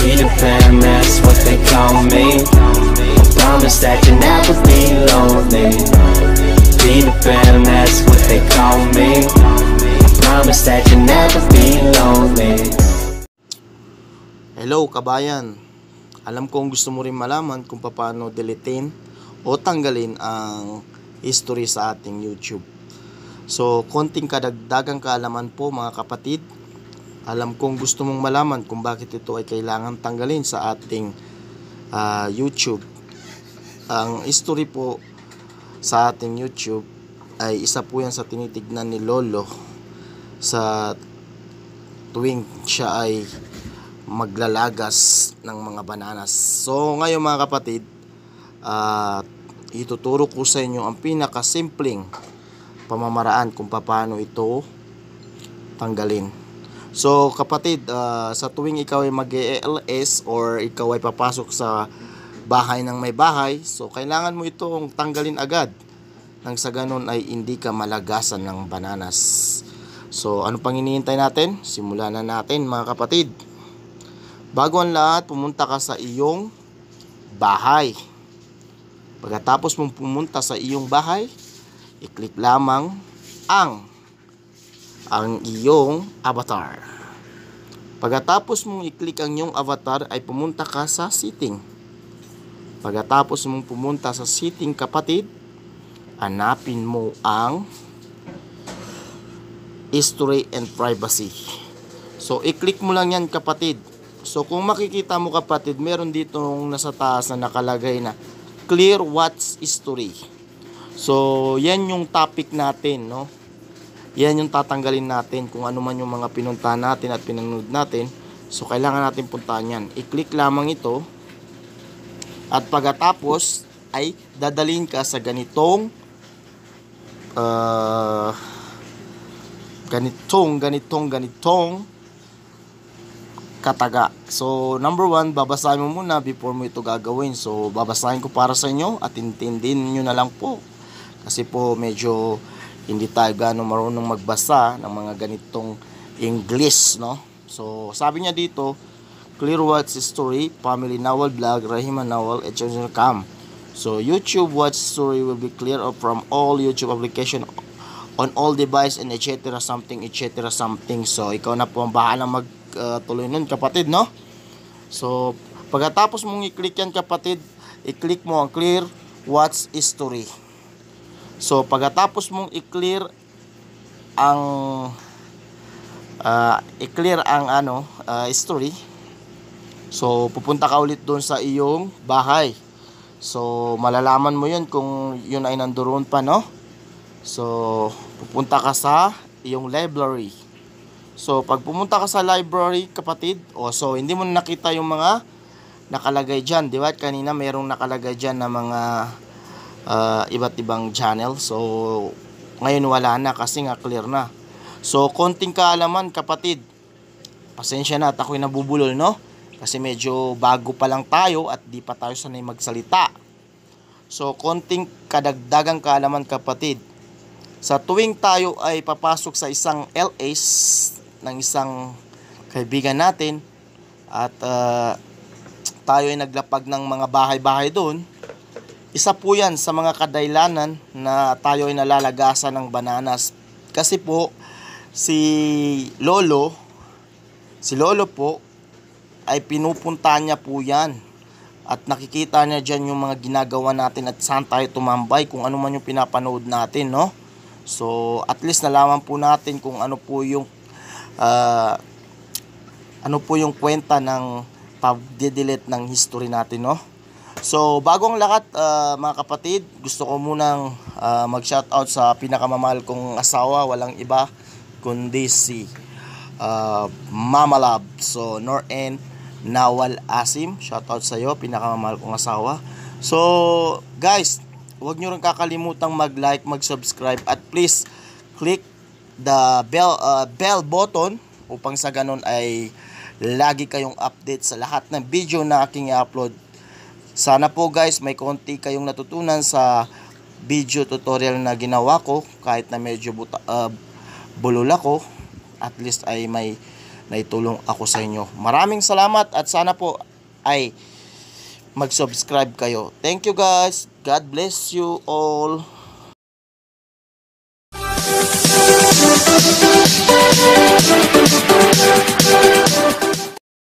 Peter Pan, that's what they call me I promise that you'll never be lonely Peter Pan, that's what they call me I promise that you'll never be lonely Hello kabayan! Alam ko kong gusto mo rin malaman kung paano deletein o tanggalin ang history sa ating YouTube. So, konting kadagdagang kaalaman po mga kapatid alam kong gusto mong malaman kung bakit ito ay kailangan tanggalin sa ating uh, YouTube. Ang history po sa ating YouTube ay isa po yan sa tinitignan ni Lolo sa tuwing siya ay maglalagas ng mga bananas. So ngayon mga kapatid, uh, ituturo ko sa inyo ang pinakasimpleng pamamaraan kung paano ito tanggalin. So kapatid, uh, sa tuwing ikaw ay mag-ELS or ikaw ay papasok sa bahay ng may bahay, so kailangan mo itong tanggalin agad nang sa ganun ay hindi ka malagasan ng bananas. So ano pang hinihintay natin? Simulan na natin mga kapatid. Bago ang lahat, pumunta ka sa iyong bahay. Pagkatapos mong pumunta sa iyong bahay, i-click lamang ang ang iyong avatar. Pagkatapos mong i-click ang iyong avatar ay pumunta ka sa setting. Pagkatapos mong pumunta sa setting kapatid, hanapin mo ang history and privacy. So i-click mo lang yan kapatid. So kung makikita mo kapatid, meron dito nasa taas na nakalagay na clear watch history. So yan yung topic natin, no? yan yung tatanggalin natin kung ano man yung mga pinuntahan natin at pinanood natin. So, kailangan natin puntahan yan. I-click lamang ito at pagkatapos ay dadalhin ka sa ganitong uh, ganitong, ganitong, ganitong kataga. So, number one, babasahin mo muna before mo ito gagawin. So, babasahin ko para sa inyo at intindihin nyo na lang po. Kasi po, medyo hindi tayo gaano marunong magbasa ng mga ganitong English, no? So, sabi niya dito, Clear Watch Story, Family Nawal Vlog, Rahima Nawal, etc. Cam. So, YouTube Watch Story will be clear from all YouTube application on all device and etc. something, etc. something. So, ikaw na po ang bahala magtuloy uh, nun, kapatid, no? So, pagkatapos mong i-click yan, kapatid, i-click mo ang Clear Watch History. So pagkatapos mong i-clear ang uh, i-clear ang ano uh, ah, story so pupunta ka ulit doon sa iyong bahay so malalaman mo yun kung yun ay nandoon pa no so pupunta ka sa iyong library so pag pumunta ka sa library kapatid o oh, so hindi mo nakita yung mga nakalagay diyan, di ba kanina mayroong nakalagay diyan na mga uh, iba't ibang channel. So, ngayon wala na kasi nga clear na. So, konting kaalaman kapatid. Pasensya na at ako'y nabubulol, no? Kasi medyo bago pa lang tayo at di pa tayo sanay magsalita. So, konting kadagdagang kaalaman kapatid. Sa tuwing tayo ay papasok sa isang LS ng isang kaibigan natin at uh, tayo ay naglapag ng mga bahay-bahay doon, isa po yan sa mga kadailanan na tayo ay nalalagasan ng bananas. Kasi po, si Lolo, si Lolo po, ay pinupunta niya po yan. At nakikita niya dyan yung mga ginagawa natin at saan tayo tumambay, kung ano man yung pinapanood natin, no? So, at least nalaman po natin kung ano po yung uh, ano po yung kwenta ng pag-delete ng history natin, no? So, bago ang lahat, uh, ah, mga kapatid, gusto ko munang uh, mag-shoutout sa pinakamamahal kong asawa, walang iba, kundi si uh, Mama Love. So, Noren Nawal Asim, shoutout sa iyo, pinakamamahal kong asawa. So, guys, huwag nyo rin kakalimutang mag-like, mag-subscribe, at please, click the bell, uh, bell button upang sa ganun ay lagi kayong update sa lahat ng video na aking i-upload sana po guys may konti kayong natutunan sa video tutorial na ginawa ko kahit na medyo buta, uh, bulol ako at least ay may naitulong ako sa inyo. Maraming salamat at sana po ay mag-subscribe kayo. Thank you guys. God bless you all. Thank you.